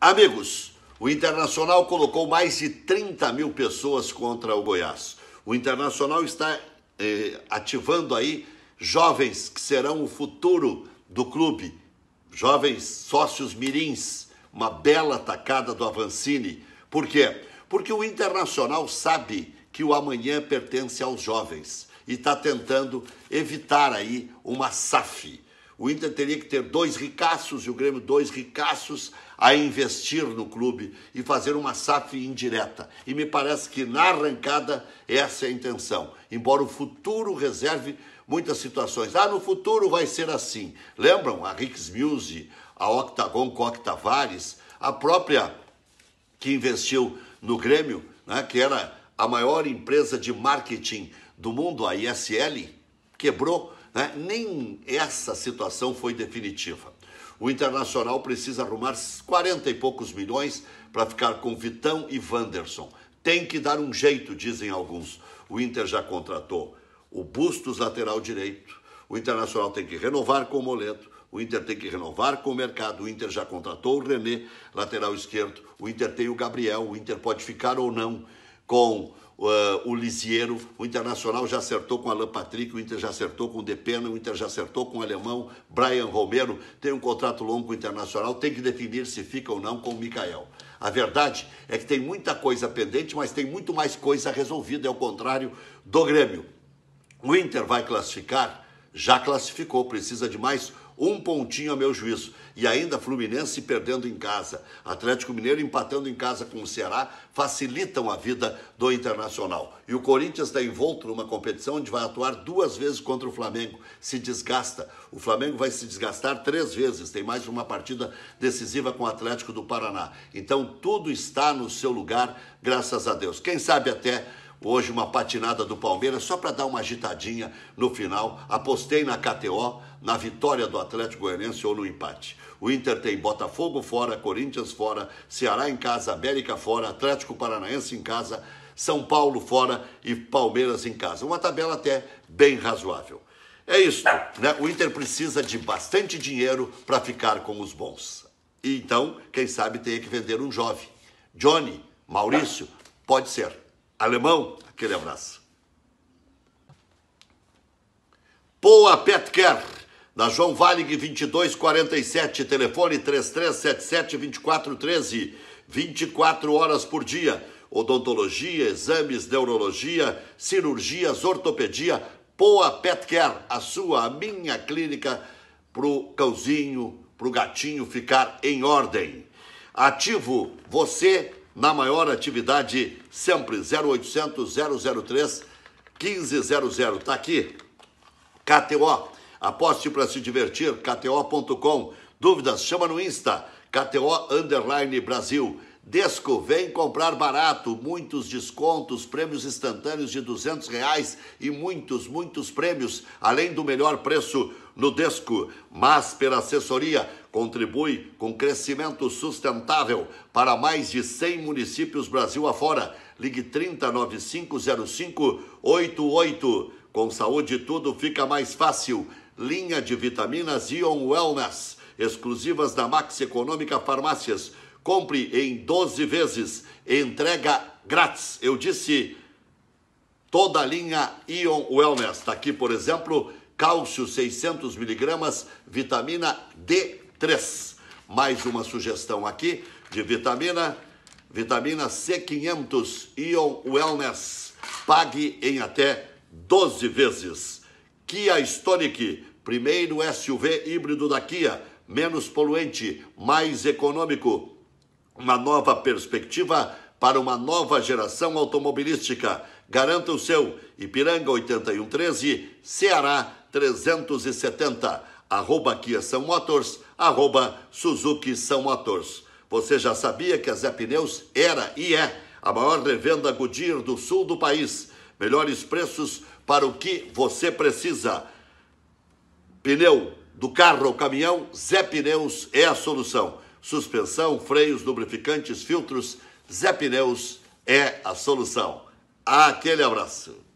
Amigos, o Internacional colocou mais de 30 mil pessoas contra o Goiás. O Internacional está eh, ativando aí jovens que serão o futuro do clube, jovens sócios mirins, uma bela tacada do Avancini. Por quê? Porque o Internacional sabe que o amanhã pertence aos jovens e está tentando evitar aí uma SAF, o Inter teria que ter dois ricaços e o Grêmio dois ricaços a investir no clube e fazer uma SAF indireta. E me parece que na arrancada essa é a intenção, embora o futuro reserve muitas situações. Ah, no futuro vai ser assim. Lembram a Ricks Muse, a Octagon com Octavares, a própria que investiu no Grêmio, né, que era a maior empresa de marketing do mundo, a ISL, quebrou, né? nem essa situação foi definitiva. O Internacional precisa arrumar 40 e poucos milhões para ficar com Vitão e Wanderson. Tem que dar um jeito, dizem alguns. O Inter já contratou o Bustos, lateral direito. O Internacional tem que renovar com o Moleto. O Inter tem que renovar com o mercado. O Inter já contratou o René, lateral esquerdo. O Inter tem o Gabriel. O Inter pode ficar ou não com ah, o Lisieiro, o Internacional já acertou com Alan Patrick, o Inter já acertou com o Depena, o Inter já acertou com o alemão Brian Romero, tem um contrato longo com o Internacional, tem que definir se fica ou não com o Mikael. A verdade é que tem muita coisa pendente, mas tem muito mais coisa resolvida, é o contrário do Grêmio. O Inter vai classificar, já classificou, precisa de mais um pontinho a meu juízo. E ainda Fluminense perdendo em casa, Atlético Mineiro empatando em casa com o Ceará, facilitam a vida do Internacional. E o Corinthians está envolto numa competição onde vai atuar duas vezes contra o Flamengo, se desgasta. O Flamengo vai se desgastar três vezes, tem mais uma partida decisiva com o Atlético do Paraná. Então tudo está no seu lugar, graças a Deus. Quem sabe até hoje uma patinada do Palmeiras, só para dar uma agitadinha no final. Apostei na KTO, na vitória do Atlético Goianiense ou no empate. O Inter tem Botafogo fora, Corinthians fora, Ceará em casa, América fora, Atlético Paranaense em casa, São Paulo fora e Palmeiras em casa. Uma tabela até bem razoável. É isso, né? O Inter precisa de bastante dinheiro para ficar com os bons. E então, quem sabe tenha que vender um jovem. Johnny, Maurício, pode ser. Alemão, aquele abraço. Poa Care na João Valig 2247, telefone 3377-2413, 24 horas por dia. Odontologia, exames, neurologia, cirurgias, ortopedia. Poa Care a sua, a minha clínica pro cãozinho, pro gatinho ficar em ordem. Ativo, você na maior atividade sempre, 0800 003 1500. Tá aqui, KTO. Aposte para se divertir, kto.com. Dúvidas, chama no Insta, KTO Underline Brasil. Desco, vem comprar barato, muitos descontos, prêmios instantâneos de 200 reais e muitos, muitos prêmios, além do melhor preço no Desco. Mas, pela assessoria, contribui com crescimento sustentável para mais de 100 municípios Brasil afora. Ligue 30950588. Com saúde tudo fica mais fácil. Linha de vitaminas Ion Wellness, exclusivas da Max Econômica Farmácias. Compre em 12 vezes, entrega grátis. Eu disse toda a linha Ion Wellness. Está aqui, por exemplo, cálcio 600 miligramas, vitamina D 3. Mais uma sugestão aqui de vitamina vitamina C500 Ion Wellness. Pague em até 12 vezes. Kia Stonic, primeiro SUV híbrido da Kia, menos poluente, mais econômico. Uma nova perspectiva para uma nova geração automobilística. Garanta o seu Ipiranga 8113, Ceará 370 arroba Kia São Motors, arroba Suzuki São Motors. Você já sabia que a Zé Pneus era e é a maior revenda Goodyear do sul do país. Melhores preços para o que você precisa. Pneu do carro ou caminhão, Zé Pneus é a solução. Suspensão, freios, lubrificantes, filtros, Zé Pneus é a solução. Aquele abraço.